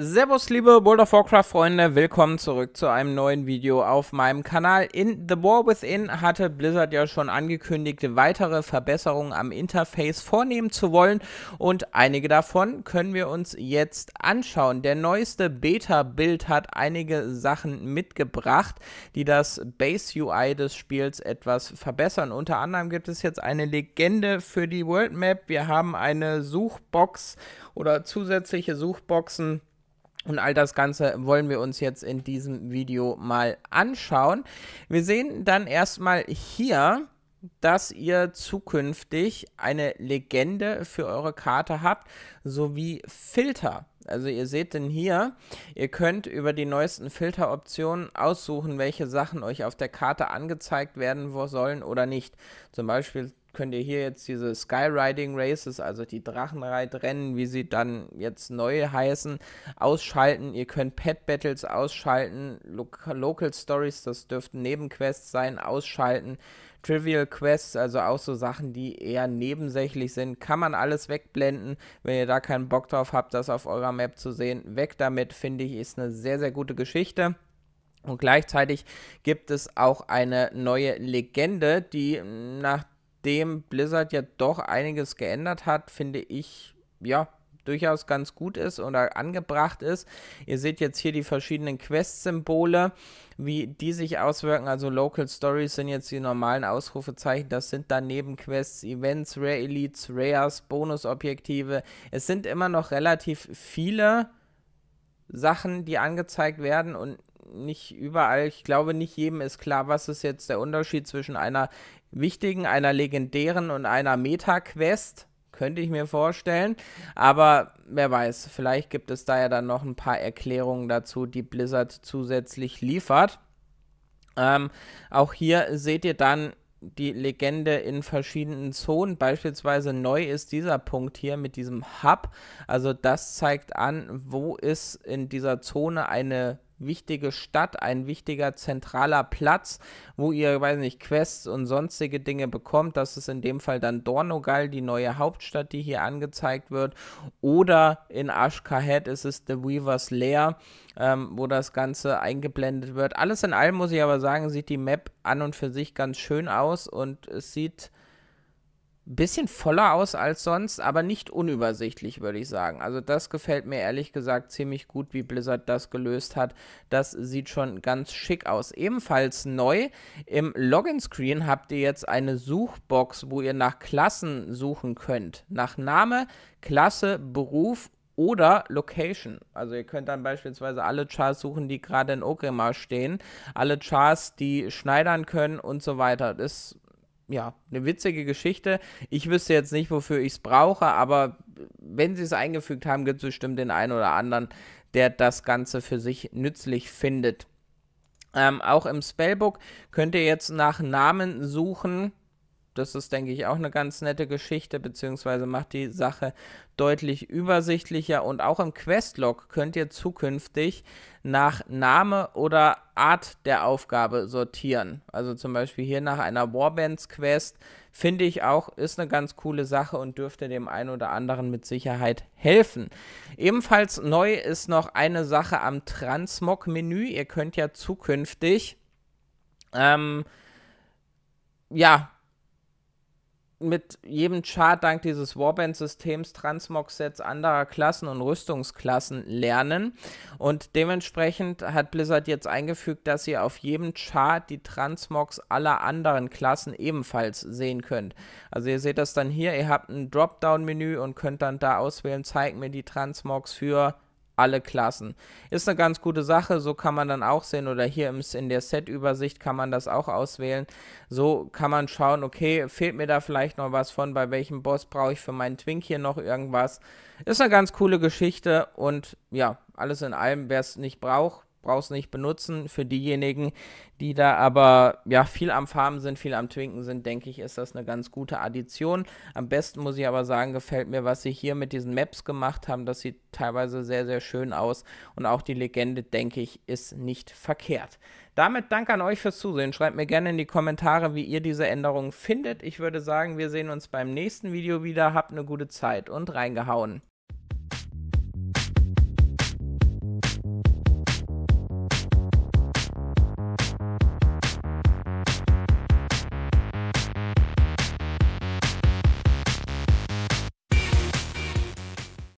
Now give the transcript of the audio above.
Servus liebe World of Warcraft Freunde, willkommen zurück zu einem neuen Video auf meinem Kanal. In The War Within hatte Blizzard ja schon angekündigt, weitere Verbesserungen am Interface vornehmen zu wollen und einige davon können wir uns jetzt anschauen. Der neueste Beta-Bild hat einige Sachen mitgebracht, die das Base-UI des Spiels etwas verbessern. Unter anderem gibt es jetzt eine Legende für die World Map, wir haben eine Suchbox oder zusätzliche Suchboxen und all das Ganze wollen wir uns jetzt in diesem Video mal anschauen. Wir sehen dann erstmal hier, dass ihr zukünftig eine Legende für eure Karte habt, sowie Filter. Also ihr seht denn hier, ihr könnt über die neuesten Filteroptionen aussuchen, welche Sachen euch auf der Karte angezeigt werden sollen oder nicht. Zum Beispiel könnt ihr hier jetzt diese Skyriding Races, also die Drachenreitrennen, wie sie dann jetzt neu heißen, ausschalten. Ihr könnt Pet Battles ausschalten, Lo Local Stories, das dürften Nebenquests sein, ausschalten. Trivial Quests, also auch so Sachen, die eher nebensächlich sind, kann man alles wegblenden. Wenn ihr da keinen Bock drauf habt, das auf eurer Map zu sehen, weg damit, finde ich, ist eine sehr, sehr gute Geschichte. Und gleichzeitig gibt es auch eine neue Legende, die nach dem Blizzard ja doch einiges geändert hat, finde ich, ja, durchaus ganz gut ist oder angebracht ist. Ihr seht jetzt hier die verschiedenen Quest-Symbole, wie die sich auswirken. Also Local Stories sind jetzt die normalen Ausrufezeichen. Das sind daneben Quests, Events, Rare Elites, Rares, Bonusobjektive. Es sind immer noch relativ viele Sachen, die angezeigt werden und nicht überall, ich glaube, nicht jedem ist klar, was ist jetzt der Unterschied zwischen einer wichtigen, einer legendären und einer Meta-Quest. Könnte ich mir vorstellen. Aber wer weiß, vielleicht gibt es da ja dann noch ein paar Erklärungen dazu, die Blizzard zusätzlich liefert. Ähm, auch hier seht ihr dann die Legende in verschiedenen Zonen. Beispielsweise neu ist dieser Punkt hier mit diesem Hub. Also das zeigt an, wo ist in dieser Zone eine wichtige Stadt, ein wichtiger zentraler Platz, wo ihr, weiß nicht, Quests und sonstige Dinge bekommt. Das ist in dem Fall dann Dornogal, die neue Hauptstadt, die hier angezeigt wird. Oder in Ashkahed ist es The Weaver's Lair, ähm, wo das Ganze eingeblendet wird. Alles in allem muss ich aber sagen, sieht die Map an und für sich ganz schön aus und es sieht bisschen voller aus als sonst, aber nicht unübersichtlich, würde ich sagen. Also das gefällt mir ehrlich gesagt ziemlich gut, wie Blizzard das gelöst hat. Das sieht schon ganz schick aus. Ebenfalls neu, im Login-Screen habt ihr jetzt eine Suchbox, wo ihr nach Klassen suchen könnt. Nach Name, Klasse, Beruf oder Location. Also ihr könnt dann beispielsweise alle Chars suchen, die gerade in Ogrimmar stehen, alle Chars, die schneidern können und so weiter. Das ja, eine witzige Geschichte. Ich wüsste jetzt nicht, wofür ich es brauche, aber wenn sie es eingefügt haben, gibt es bestimmt den einen oder anderen, der das Ganze für sich nützlich findet. Ähm, auch im Spellbook könnt ihr jetzt nach Namen suchen das ist, denke ich, auch eine ganz nette Geschichte, beziehungsweise macht die Sache deutlich übersichtlicher. Und auch im Questlog könnt ihr zukünftig nach Name oder Art der Aufgabe sortieren. Also zum Beispiel hier nach einer Warbands-Quest finde ich auch, ist eine ganz coole Sache und dürfte dem einen oder anderen mit Sicherheit helfen. Ebenfalls neu ist noch eine Sache am Transmog-Menü. Ihr könnt ja zukünftig ähm, ja, mit jedem Chart dank dieses Warband-Systems Transmog-Sets anderer Klassen und Rüstungsklassen lernen. Und dementsprechend hat Blizzard jetzt eingefügt, dass ihr auf jedem Chart die Transmogs aller anderen Klassen ebenfalls sehen könnt. Also ihr seht das dann hier, ihr habt ein Dropdown-Menü und könnt dann da auswählen, zeigt mir die Transmogs für alle Klassen. Ist eine ganz gute Sache, so kann man dann auch sehen oder hier in der Set-Übersicht kann man das auch auswählen. So kann man schauen, okay, fehlt mir da vielleicht noch was von, bei welchem Boss brauche ich für meinen Twink hier noch irgendwas. Ist eine ganz coole Geschichte und ja, alles in allem, wer es nicht braucht, brauchst nicht benutzen. Für diejenigen, die da aber ja viel am Farben sind, viel am Twinken sind, denke ich, ist das eine ganz gute Addition. Am besten muss ich aber sagen, gefällt mir, was sie hier mit diesen Maps gemacht haben. Das sieht teilweise sehr, sehr schön aus. Und auch die Legende, denke ich, ist nicht verkehrt. Damit danke an euch fürs Zusehen. Schreibt mir gerne in die Kommentare, wie ihr diese Änderungen findet. Ich würde sagen, wir sehen uns beim nächsten Video wieder. Habt eine gute Zeit und reingehauen.